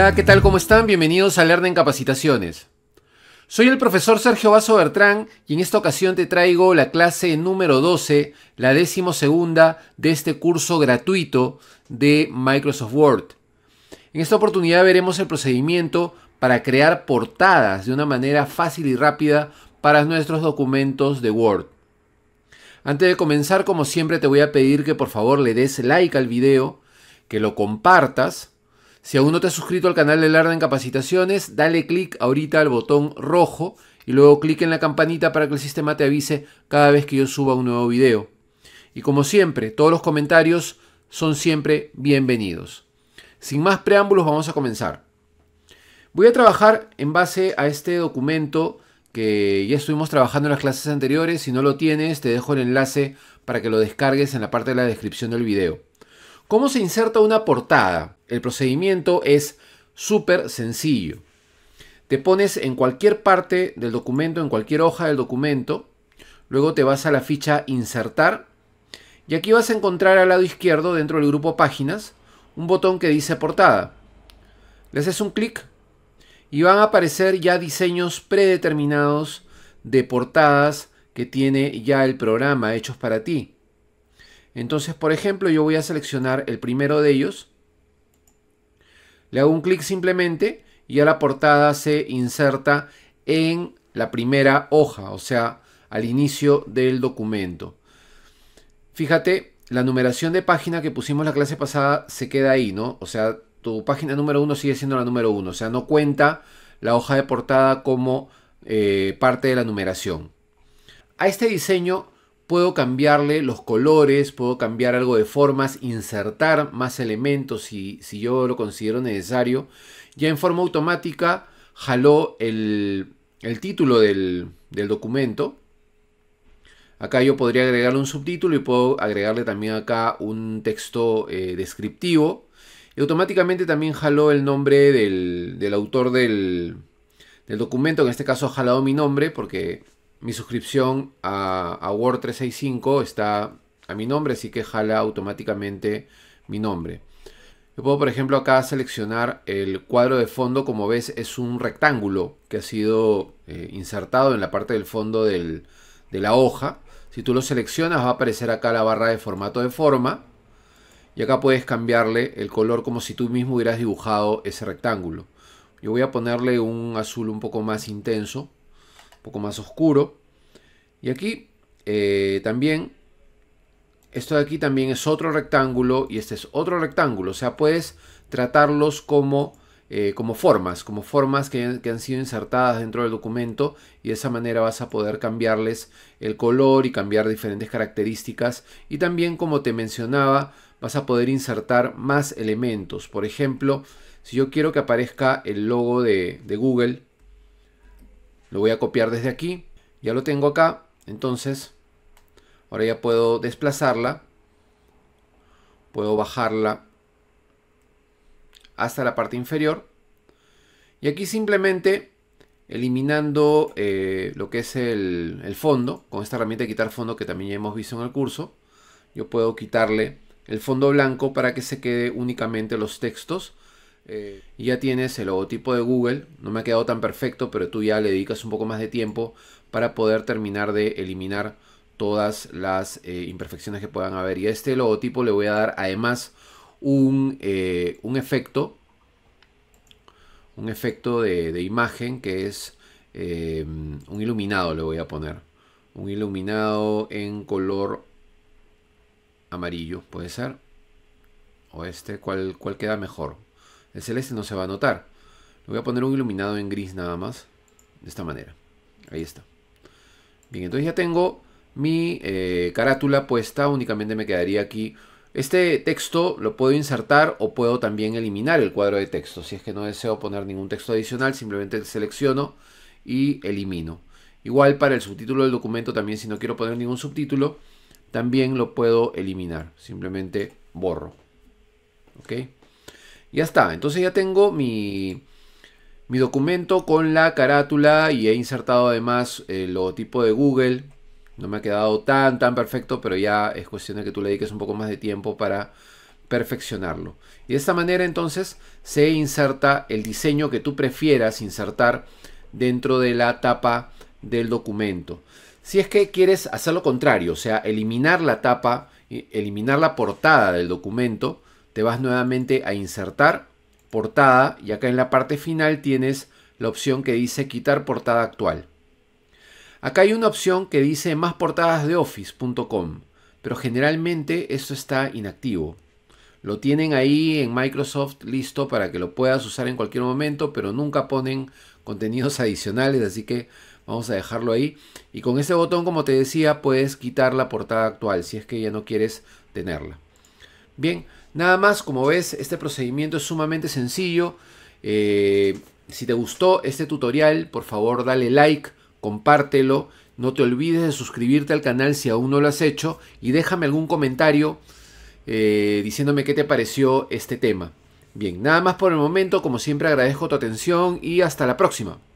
Hola, ¿qué tal? ¿Cómo están? Bienvenidos a Learn en Capacitaciones. Soy el profesor Sergio Vaso Bertrán y en esta ocasión te traigo la clase número 12, la décimo segunda de este curso gratuito de Microsoft Word. En esta oportunidad veremos el procedimiento para crear portadas de una manera fácil y rápida para nuestros documentos de Word. Antes de comenzar, como siempre, te voy a pedir que por favor le des like al video, que lo compartas si aún no te has suscrito al canal de Larda en Capacitaciones, dale clic ahorita al botón rojo y luego clic en la campanita para que el sistema te avise cada vez que yo suba un nuevo video. Y como siempre, todos los comentarios son siempre bienvenidos. Sin más preámbulos, vamos a comenzar. Voy a trabajar en base a este documento que ya estuvimos trabajando en las clases anteriores. Si no lo tienes, te dejo el enlace para que lo descargues en la parte de la descripción del video. ¿Cómo se inserta una portada? El procedimiento es súper sencillo. Te pones en cualquier parte del documento, en cualquier hoja del documento. Luego te vas a la ficha insertar. Y aquí vas a encontrar al lado izquierdo, dentro del grupo páginas, un botón que dice portada. Le haces un clic y van a aparecer ya diseños predeterminados de portadas que tiene ya el programa hechos para ti. Entonces, por ejemplo, yo voy a seleccionar el primero de ellos. Le hago un clic simplemente y ya la portada se inserta en la primera hoja, o sea, al inicio del documento. Fíjate, la numeración de página que pusimos la clase pasada se queda ahí, ¿no? O sea, tu página número uno sigue siendo la número uno. o sea, no cuenta la hoja de portada como eh, parte de la numeración. A este diseño puedo cambiarle los colores, puedo cambiar algo de formas, insertar más elementos si, si yo lo considero necesario. Ya en forma automática jaló el, título del, documento. Acá yo podría agregarle un subtítulo y puedo agregarle también acá un texto eh, descriptivo. Y automáticamente también jaló el nombre del, autor del, del, documento, en este caso ha jalado mi nombre porque mi suscripción a, Word 365 está a mi nombre, así que jala automáticamente mi nombre. Yo puedo, por ejemplo, acá seleccionar el cuadro de fondo. Como ves, es un rectángulo que ha sido eh, insertado en la parte del fondo de la hoja. Si tú lo seleccionas, va a aparecer acá la barra de formato de forma. Y acá puedes cambiarle el color como si tú mismo hubieras dibujado ese rectángulo. Yo voy a ponerle un azul un poco más intenso poco más oscuro. Y aquí eh, también, esto de aquí también es otro rectángulo y este es otro rectángulo. O sea, puedes tratarlos como, eh, como formas, como formas que, han sido insertadas dentro del documento y de esa manera vas a poder cambiarles el color y cambiar diferentes características. Y también, como te mencionaba, vas a poder insertar más elementos. Por ejemplo, si yo quiero que aparezca el logo de Google, lo voy a copiar desde aquí. Ya lo tengo acá. Entonces, ahora ya puedo desplazarla. Puedo bajarla hasta la parte inferior. Y aquí simplemente eliminando eh, lo que es el, fondo, con esta herramienta de quitar fondo que también ya hemos visto en el curso, yo puedo quitarle el fondo blanco para que se quede únicamente los textos y ya tienes el logotipo de Google. No me ha quedado tan perfecto, pero tú ya le dedicas un poco más de tiempo para poder terminar de eliminar todas las eh, imperfecciones que puedan haber. Y a este logotipo le voy a dar además un, eh, efecto. Un efecto de, imagen que es eh, un iluminado le voy a poner. Un iluminado en color amarillo, puede ser. O este, ¿cuál, cuál queda mejor? El celeste no se va a notar. Le voy a poner un iluminado en gris nada más. De esta manera. Ahí está. Bien, entonces ya tengo mi eh, carátula puesta. Únicamente me quedaría aquí. Este texto lo puedo insertar o puedo también eliminar el cuadro de texto. Si es que no deseo poner ningún texto adicional, simplemente selecciono y elimino. Igual para el subtítulo del documento también, si no quiero poner ningún subtítulo, también lo puedo eliminar. Simplemente borro. ¿Ok? Ya está, entonces ya tengo mi, documento con la carátula y he insertado además eh, el logotipo de Google. No me ha quedado tan, tan perfecto, pero ya es cuestión de que tú le dediques un poco más de tiempo para perfeccionarlo. Y de esta manera entonces se inserta el diseño que tú prefieras insertar dentro de la tapa del documento. Si es que quieres hacer lo contrario, o sea, eliminar la tapa, eh, eliminar la portada del documento, te vas nuevamente a insertar, portada y acá en la parte final tienes la opción que dice quitar portada actual. Acá hay una opción que dice más portadas de office.com, pero generalmente esto está inactivo. Lo tienen ahí en Microsoft listo para que lo puedas usar en cualquier momento, pero nunca ponen contenidos adicionales, así que vamos a dejarlo ahí. Y con ese botón, como te decía, puedes quitar la portada actual si es que ya no quieres tenerla. Bien, nada más, como ves, este procedimiento es sumamente sencillo. Eh, si te gustó este tutorial, por favor dale like, compártelo. No te olvides de suscribirte al canal si aún no lo has hecho y déjame algún comentario eh, diciéndome qué te pareció este tema. Bien, nada más por el momento, como siempre agradezco tu atención y hasta la próxima.